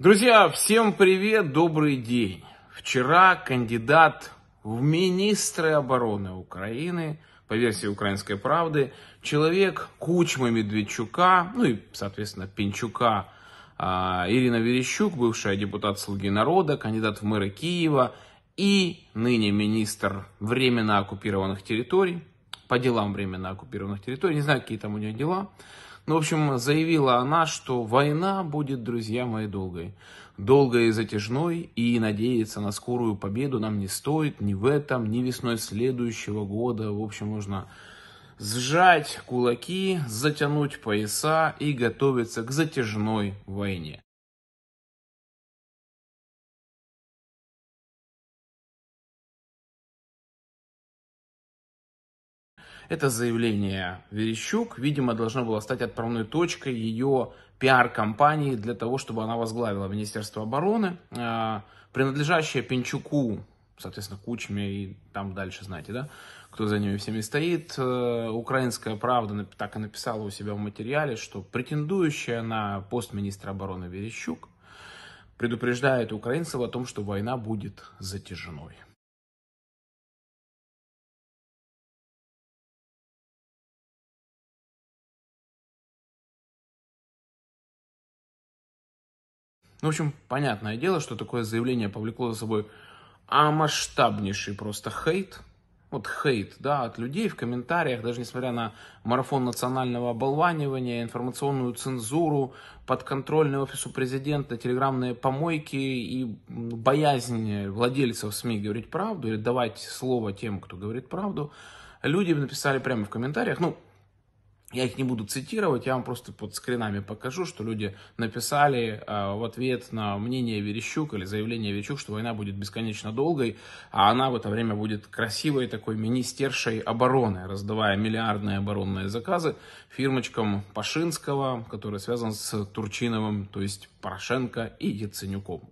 Друзья, всем привет, добрый день. Вчера кандидат в министры обороны Украины, по версии «Украинской правды», человек Кучма Медведчука, ну и, соответственно, Пинчука, а, Ирина Верещук, бывшая депутат «Слуги народа», кандидат в мэры Киева и ныне министр временно оккупированных территорий, по делам временно оккупированных территорий, не знаю, какие там у нее дела, ну, в общем, заявила она, что война будет, друзья мои, долгой. Долгой и затяжной, и надеяться на скорую победу нам не стоит ни в этом, ни весной следующего года. В общем, нужно сжать кулаки, затянуть пояса и готовиться к затяжной войне. Это заявление Верещук, видимо, должно было стать отправной точкой ее пиар-компании для того, чтобы она возглавила Министерство обороны, а, принадлежащее Пинчуку, соответственно, Кучме и там дальше, знаете, да, кто за ними всеми стоит. Э, украинская правда так и написала у себя в материале, что претендующая на пост министра обороны Верещук предупреждает украинцев о том, что война будет затяжной. Ну, в общем, понятное дело, что такое заявление повлекло за собой а масштабнейший просто хейт. Вот хейт, да, от людей в комментариях, даже несмотря на марафон национального оболванивания, информационную цензуру, подконтрольный офису президента, телеграмные помойки и боязнь владельцев СМИ говорить правду или давать слово тем, кто говорит правду, люди написали прямо в комментариях, ну, я их не буду цитировать, я вам просто под скринами покажу, что люди написали э, в ответ на мнение Верещук или заявление Верещук, что война будет бесконечно долгой, а она в это время будет красивой такой министершей обороны, раздавая миллиардные оборонные заказы фирмочкам Пашинского, который связан с Турчиновым, то есть Порошенко и Яценюком.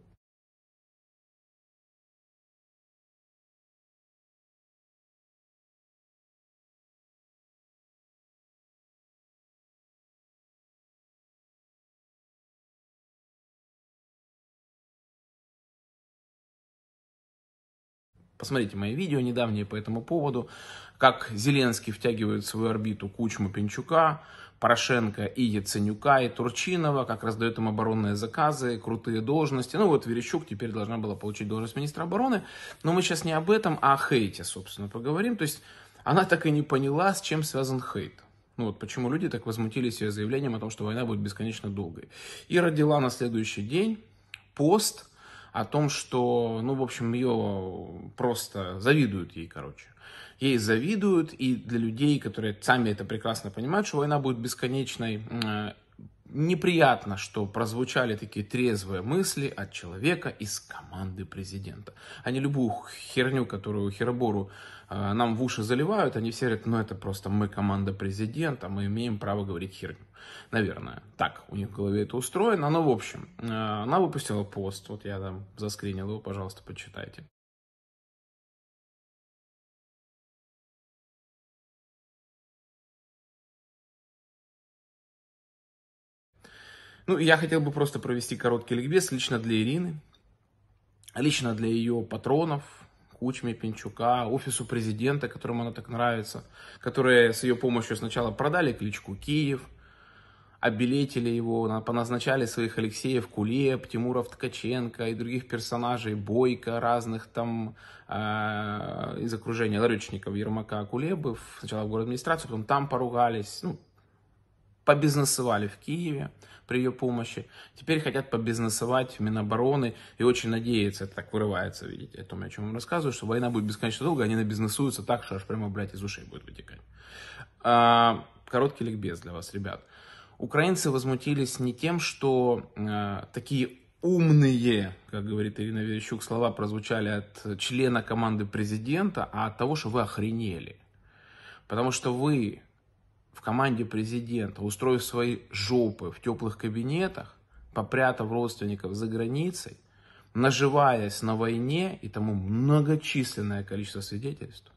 Посмотрите мои видео недавние по этому поводу, как Зеленский втягивает в свою орбиту Кучму Пинчука, Порошенко и Яценюка, и Турчинова, как раздает им оборонные заказы, крутые должности. Ну вот Верещук теперь должна была получить должность министра обороны. Но мы сейчас не об этом, а о хейте, собственно, поговорим. То есть она так и не поняла, с чем связан хейт. Ну вот почему люди так возмутились ее заявлением о том, что война будет бесконечно долгой. И родила на следующий день пост, о том, что, ну, в общем, ее просто завидуют ей, короче. Ей завидуют, и для людей, которые сами это прекрасно понимают, что война будет бесконечной, Неприятно, что прозвучали такие трезвые мысли от человека из команды президента. Они любую херню, которую Херобору э, нам в уши заливают, они все говорят, ну это просто мы команда президента, мы имеем право говорить херню. Наверное, так у них в голове это устроено. Но в общем, э, она выпустила пост, вот я там заскринил его, пожалуйста, почитайте. Ну, я хотел бы просто провести короткий ликбез лично для Ирины, лично для ее патронов, Кучме, Пинчука, офису президента, которому она так нравится, которые с ее помощью сначала продали кличку Киев, обелетили его, поназначали своих Алексеев, Кулеб, Тимуров, Ткаченко и других персонажей, Бойко, разных там э, из окружения ларечников Ермака, Кулебы, сначала в город администрацию, потом там поругались, ну, побизнесовали в Киеве при ее помощи. Теперь хотят побизнесовать в Минобороны и очень надеются, это так вырывается, видите, о том, о чем вам рассказываю, что война будет бесконечно долго, они набизнесуются так, что аж прямо, блядь, из ушей будет вытекать. А, короткий ликбез для вас, ребят. Украинцы возмутились не тем, что а, такие умные, как говорит Ирина Верещук, слова прозвучали от члена команды президента, а от того, что вы охренели. Потому что вы в команде президента, устроив свои жопы в теплых кабинетах, попрятав родственников за границей, наживаясь на войне и тому многочисленное количество свидетельств,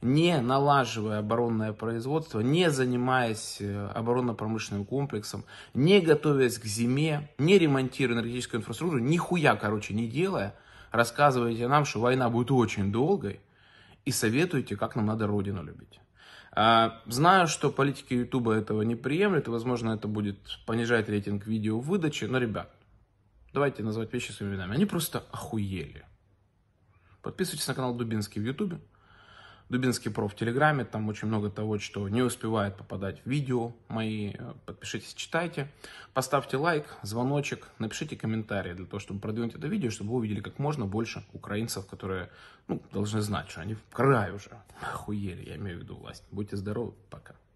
не налаживая оборонное производство, не занимаясь э, оборонно-промышленным комплексом, не готовясь к зиме, не ремонтируя энергетическую инфраструктуру, нихуя, короче, не делая, рассказываете нам, что война будет очень долгой, и советуете, как нам надо Родину любить. А, знаю, что политики Ютуба этого не приемлют, и, возможно, это будет понижать рейтинг видео выдачи, но, ребят, давайте назвать вещи своими именами. Они просто охуели. Подписывайтесь на канал Дубинский в Ютубе. Дубинский проф в Телеграме, там очень много того, что не успевает попадать в видео мои. Э, подпишитесь, читайте, поставьте лайк, звоночек, напишите комментарии для того, чтобы продвинуть это видео, чтобы вы увидели как можно больше украинцев, которые ну, должны знать, что они в край уже. Охуели, я имею в виду власть. Будьте здоровы, пока.